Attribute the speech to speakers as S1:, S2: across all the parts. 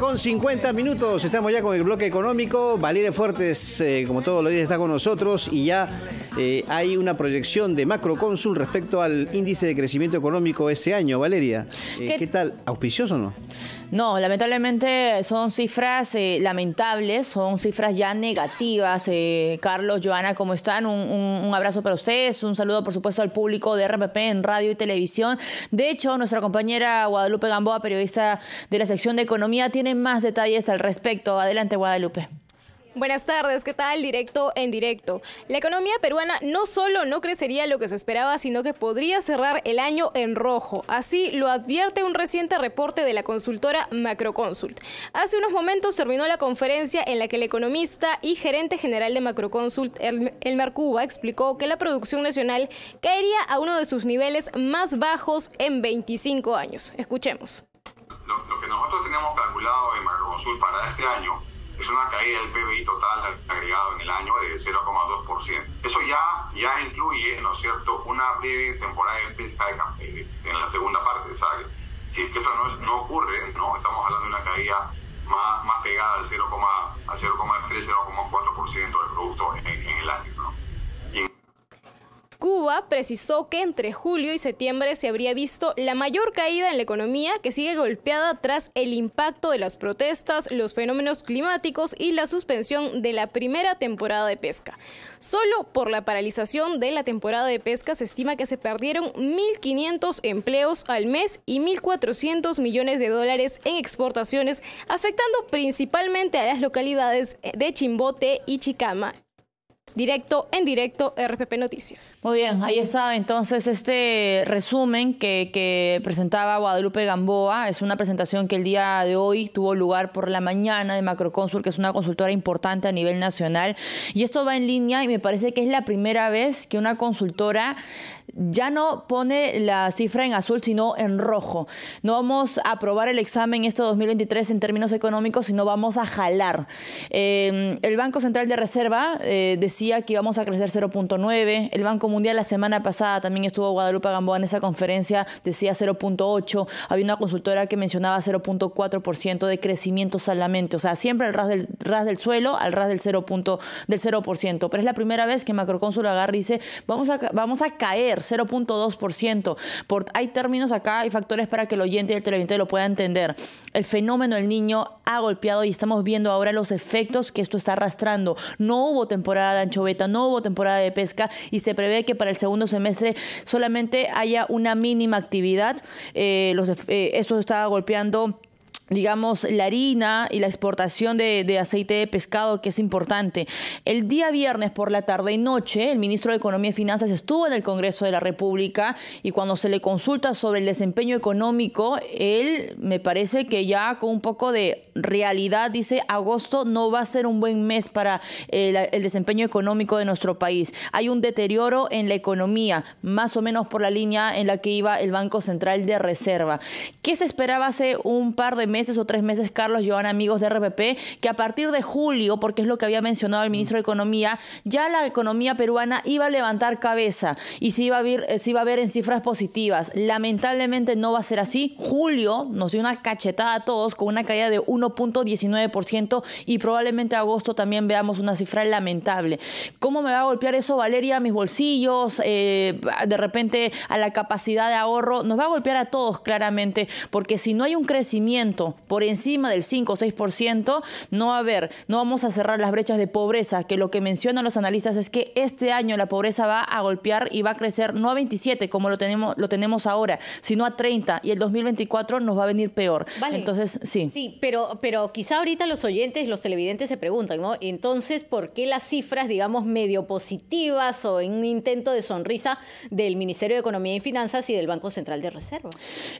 S1: Con 50 minutos estamos ya con el bloque económico. Valeria Fuertes, eh, como todos los días, está con nosotros y ya eh, hay una proyección de macrocónsul respecto al índice de crecimiento económico este año. Valeria, eh, ¿Qué? tal? ¿Auspicioso o no?
S2: No, lamentablemente son cifras lamentables, son cifras ya negativas. Carlos, Joana, ¿cómo están? un, abrazo para ustedes, un saludo por supuesto al público de RPP en radio y televisión. De hecho, nuestra compañera Guadalupe Gamboa, periodista de la sección de economía, tiene más detalles al respecto. Adelante, Guadalupe.
S1: Buenas tardes, ¿qué tal? Directo en directo. La economía peruana no solo no crecería lo que se esperaba, sino que podría cerrar el año en rojo. Así lo advierte un reciente reporte de la consultora Macroconsult. Hace unos momentos terminó la conferencia en la que el economista y gerente general de Macroconsult, Elmer Cuba, explicó que la producción nacional caería a uno de sus niveles más bajos en 25 años. Escuchemos
S2: en de Sur para este año es una caída del PBI total agregado en el año de 0,2%. Eso ya, ya incluye, ¿no es cierto?, una breve temporada de pesca de eh, en la segunda parte. O sea, si es que esto no, no ocurre, no estamos hablando de una caída más, más pegada al 0,3-0,4% del Producto
S1: Cuba precisó que entre julio y septiembre se habría visto la mayor caída en la economía que sigue golpeada tras el impacto de las protestas, los fenómenos climáticos y la suspensión de la primera temporada de pesca. Solo por la paralización de la temporada de pesca se estima que se perdieron 1.500 empleos al mes y 1.400 millones de dólares en exportaciones, afectando principalmente a las localidades de Chimbote y Chicama directo en directo RPP Noticias. Muy bien, ahí está entonces este resumen
S2: que, presentaba Guadalupe Gamboa. Es una presentación que el día de hoy tuvo lugar por la mañana de Macroconsul, que es una consultora importante a nivel nacional. Y esto va en línea y me parece que es la primera vez que una consultora ya no pone la cifra en azul, sino en rojo. No vamos a aprobar el examen este 2023 en términos económicos, sino vamos a jalar. Eh, el Banco Central de Reserva eh, decía que íbamos a crecer 0.9. El Banco Mundial la semana pasada también estuvo Guadalupe Gamboa en esa conferencia, decía 0.8. Había una consultora que mencionaba 0.4% de crecimiento solamente. O sea, siempre al ras del, ras del suelo, al ras del 0. del 0%. Pero es la primera vez que Macrocónsul agarra y dice, vamos a, vamos a caer 0.2%. Por, hay términos acá, hay factores para que el oyente y el televidente lo pueda entender. El fenómeno del niño ha golpeado y estamos viendo ahora los efectos que esto está arrastrando. No hubo temporada de anchoveta, no hubo temporada de pesca y se prevé que para el segundo semestre solamente haya una mínima actividad. Eh, los, eh, eso está golpeando digamos, la harina y la exportación de, aceite de pescado, que es importante. El día viernes por la tarde y noche, el ministro de Economía y Finanzas estuvo en el Congreso de la República y cuando se le consulta sobre el desempeño económico, él me parece que ya con un poco de realidad dice, agosto no va a ser un buen mes para eh, el, desempeño económico de nuestro país. Hay un deterioro en la economía, más o menos por la línea en la que iba el Banco Central de Reserva. ¿Qué se esperaba hace un par de meses o tres meses, Carlos Joan, amigos de RPP, que a partir de julio, porque es lo que había mencionado el ministro de Economía, ya la economía peruana iba a levantar cabeza y se iba a eh, ver, en cifras positivas. Lamentablemente no va a ser así. Julio nos dio una cachetada a todos con una caída de 1.19% y probablemente agosto también veamos una cifra lamentable. ¿Cómo me va a golpear eso, Valeria, a mis bolsillos, eh, de repente a la capacidad de ahorro? Nos va a golpear a todos claramente, porque si no hay un crecimiento, por encima del 5 o 6%, no a ver, no vamos a cerrar las brechas de pobreza, que lo que mencionan los analistas es que este año la pobreza va a golpear y va a crecer no a 27 como lo tenemos, lo tenemos ahora, sino a 30 y el 2024 nos va a venir peor. Entonces, sí.
S1: Sí, pero, pero quizá ahorita los oyentes, los televidentes se preguntan, ¿no? Entonces, ¿por qué las cifras, digamos, medio positivas o en un intento de sonrisa del Ministerio de Economía y Finanzas y del Banco Central de Reserva?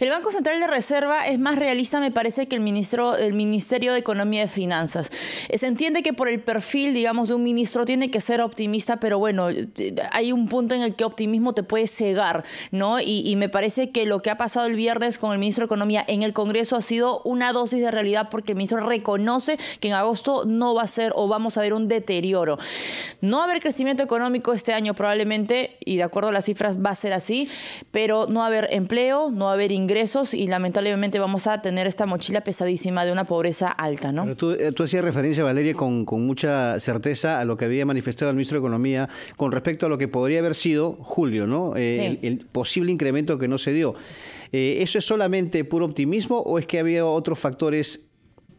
S2: El Banco Central de Reserva es más realista, me parece que el, ministro, el Ministerio de Economía y Finanzas. Eh, se entiende que por el perfil, digamos, de un ministro tiene que ser optimista, pero bueno, eh, hay un punto en el que optimismo te puede cegar, ¿no? Y, y me parece que lo que ha pasado el viernes con el ministro de Economía en el Congreso ha sido una dosis de realidad porque el ministro reconoce que en agosto no va a ser o vamos a ver un deterioro. No va a haber crecimiento económico este año probablemente, y de acuerdo a las cifras va a ser así, pero no va a haber empleo, no va a haber ingresos y lamentablemente vamos a tener esta mochila mochila pesadísima de una pobreza alta, ¿no?
S1: tú, eh, tú, hacías referencia, Valeria, con, mucha certeza a lo que había manifestado el ministro de Economía con respecto a lo que podría haber sido julio, ¿no? Eh, el, posible incremento que no se dio. Eh, ¿Eso es solamente puro optimismo o es que había otros factores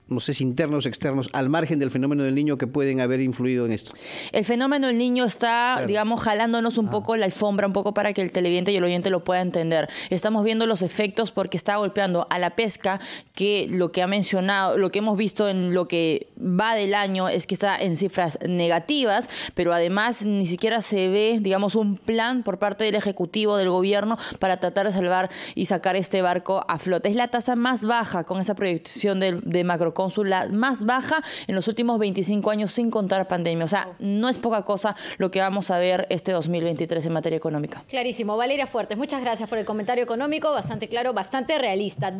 S1: no sé internos, externos, al margen del fenómeno del niño que pueden haber influido en esto? El fenómeno del
S2: niño está, digamos, jalándonos un ah. poco la alfombra, un poco para que el televidente y el oyente lo pueda entender. Estamos viendo los efectos porque está golpeando a la pesca, que lo que ha mencionado, lo que hemos visto en lo que va del año es que está en cifras negativas, pero además ni siquiera se ve, digamos, un plan por parte del Ejecutivo, del Gobierno, para tratar de salvar y sacar este barco a flote. Es la tasa más baja con esa proyección de, de macro la más baja en los últimos 25 años sin contar pandemia. O sea, no es poca cosa lo que vamos a ver este 2023 en materia económica.
S1: Clarísimo. Valeria Fuertes, muchas gracias por el comentario económico, bastante claro, bastante realista.